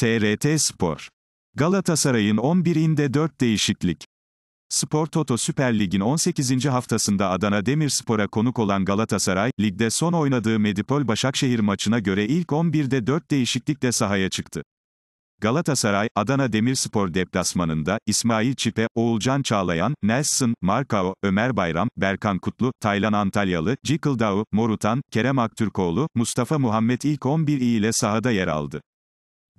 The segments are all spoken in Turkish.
TRT Spor. Galatasaray'ın 11'inde 4 değişiklik. Spor Toto Süper Lig'in 18. haftasında Adana Demirspor'a konuk olan Galatasaray, ligde son oynadığı Medipol Başakşehir maçına göre ilk 11'de 4 değişiklikle sahaya çıktı. Galatasaray, Adana Demirspor deplasmanında, İsmail Çipe, Oğulcan Çağlayan, Nelson, Markao, Ömer Bayram, Berkan Kutlu, Taylan Antalyalı, Cikıldao, Morutan, Kerem Aktürkoğlu, Mustafa Muhammed ilk 11 ile sahada yer aldı.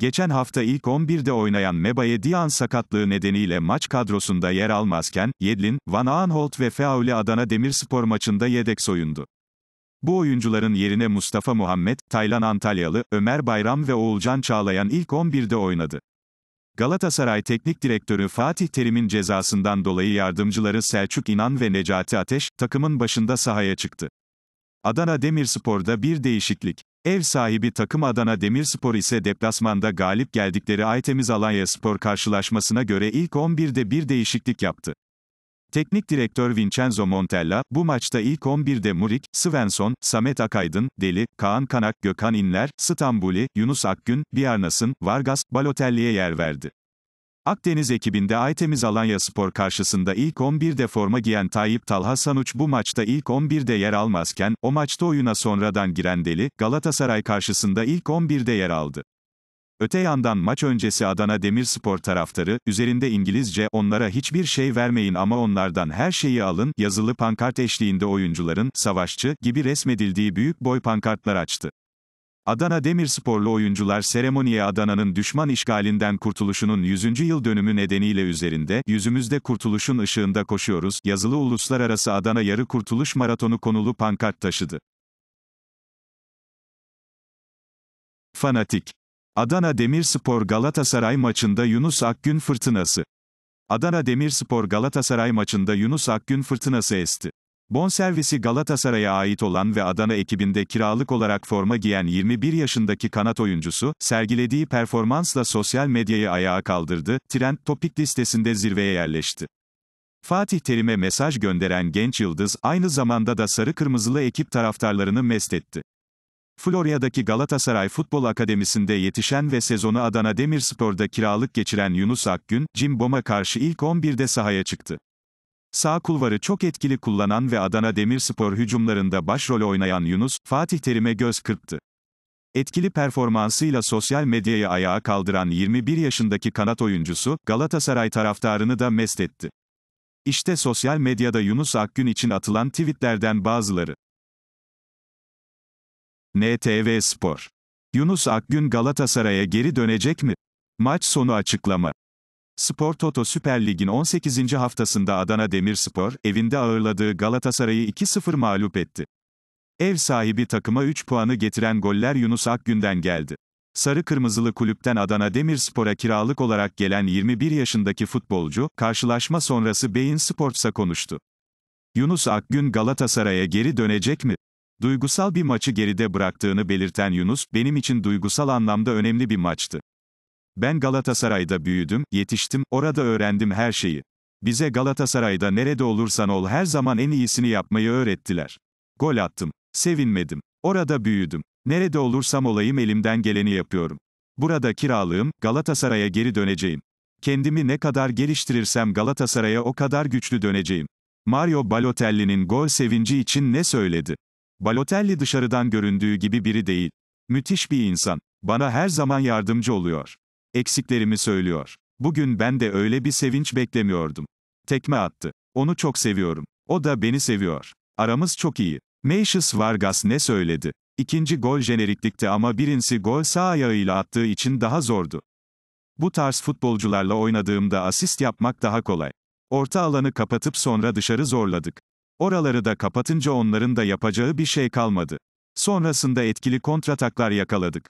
Geçen hafta ilk 11'de oynayan Mebaye Dian sakatlığı nedeniyle maç kadrosunda yer almazken, Yedlin, Van Aanholt ve Feauli Adana Demirspor maçında yedek soyundu. Bu oyuncuların yerine Mustafa Muhammed, Taylan Antalyalı, Ömer Bayram ve Oğulcan Çağlayan ilk 11'de oynadı. Galatasaray Teknik Direktörü Fatih Terim'in cezasından dolayı yardımcıları Selçuk İnan ve Necati Ateş, takımın başında sahaya çıktı. Adana Demirspor'da bir değişiklik. Ev sahibi takım Adana Demirspor ise deplasmanda galip geldikleri Aytemiz Alanya Spor karşılaşmasına göre ilk 11'de bir değişiklik yaptı. Teknik direktör Vincenzo Montella, bu maçta ilk 11'de Murik, Svensson, Samet Akaydın, Deli, Kaan Kanak, Gökhan İnler, Stambuli, Yunus Akgün, Biarnas'ın, Vargas, Balotelli'ye yer verdi. Akdeniz ekibinde Aytemiz Alanya Spor karşısında ilk 11'de forma giyen Tayyip Talha Sanuç bu maçta ilk 11'de yer almazken, o maçta oyuna sonradan giren Deli, Galatasaray karşısında ilk 11'de yer aldı. Öte yandan maç öncesi Adana Demirspor taraftarı, üzerinde İngilizce, onlara hiçbir şey vermeyin ama onlardan her şeyi alın, yazılı pankart eşliğinde oyuncuların, savaşçı, gibi resmedildiği büyük boy pankartlar açtı. Adana Demirsporlu oyuncular seremoniye Adana'nın düşman işgalinden kurtuluşunun 100. yıl dönümü nedeniyle üzerinde, yüzümüzde kurtuluşun ışığında koşuyoruz, yazılı uluslararası Adana Yarı Kurtuluş Maratonu konulu pankart taşıdı. Fanatik Adana Demirspor Galatasaray maçında Yunus Akgün fırtınası. Adana Demirspor Galatasaray maçında Yunus Akgün fırtınası esti. Bonservisi Galatasaray'a ait olan ve Adana ekibinde kiralık olarak forma giyen 21 yaşındaki kanat oyuncusu, sergilediği performansla sosyal medyayı ayağa kaldırdı, trend topik listesinde zirveye yerleşti. Fatih Terim'e mesaj gönderen genç yıldız, aynı zamanda da sarı kırmızılı ekip taraftarlarını mest etti. Florya'daki Galatasaray Futbol Akademisi'nde yetişen ve sezonu Adana Demirspor'da kiralık geçiren Yunus Akgün, Cimbom'a karşı ilk 11'de sahaya çıktı. Sağ kulvarı çok etkili kullanan ve Adana Demirspor hücumlarında başrol oynayan Yunus, Fatih Terim'e göz kırptı. Etkili performansıyla sosyal medyayı ayağa kaldıran 21 yaşındaki kanat oyuncusu, Galatasaray taraftarını da mest etti. İşte sosyal medyada Yunus Akgün için atılan tweetlerden bazıları. NTV Spor. Yunus Akgün Galatasaray'a geri dönecek mi? Maç sonu açıklama. Spor Toto Süper Lig'in 18. haftasında Adana Demirspor, evinde ağırladığı Galatasaray'ı 2-0 mağlup etti. Ev sahibi takıma 3 puanı getiren goller Yunus Akgün'den geldi. Sarı Kırmızılı kulüpten Adana Demirspor'a kiralık olarak gelen 21 yaşındaki futbolcu, karşılaşma sonrası Beyin Sports'a konuştu. Yunus Akgün Galatasaray'a geri dönecek mi? Duygusal bir maçı geride bıraktığını belirten Yunus, benim için duygusal anlamda önemli bir maçtı. Ben Galatasaray'da büyüdüm, yetiştim, orada öğrendim her şeyi. Bize Galatasaray'da nerede olursan ol her zaman en iyisini yapmayı öğrettiler. Gol attım. Sevinmedim. Orada büyüdüm. Nerede olursam olayım elimden geleni yapıyorum. Burada kiralığım, Galatasaray'a geri döneceğim. Kendimi ne kadar geliştirirsem Galatasaray'a o kadar güçlü döneceğim. Mario Balotelli'nin gol sevinci için ne söyledi? Balotelli dışarıdan göründüğü gibi biri değil. Müthiş bir insan. Bana her zaman yardımcı oluyor. Eksiklerimi söylüyor. Bugün ben de öyle bir sevinç beklemiyordum. Tekme attı. Onu çok seviyorum. O da beni seviyor. Aramız çok iyi. Meşis Vargas ne söyledi? İkinci gol jeneriklikti ama birinci gol sağ ayağıyla attığı için daha zordu. Bu tarz futbolcularla oynadığımda asist yapmak daha kolay. Orta alanı kapatıp sonra dışarı zorladık. Oraları da kapatınca onların da yapacağı bir şey kalmadı. Sonrasında etkili kontrataklar yakaladık.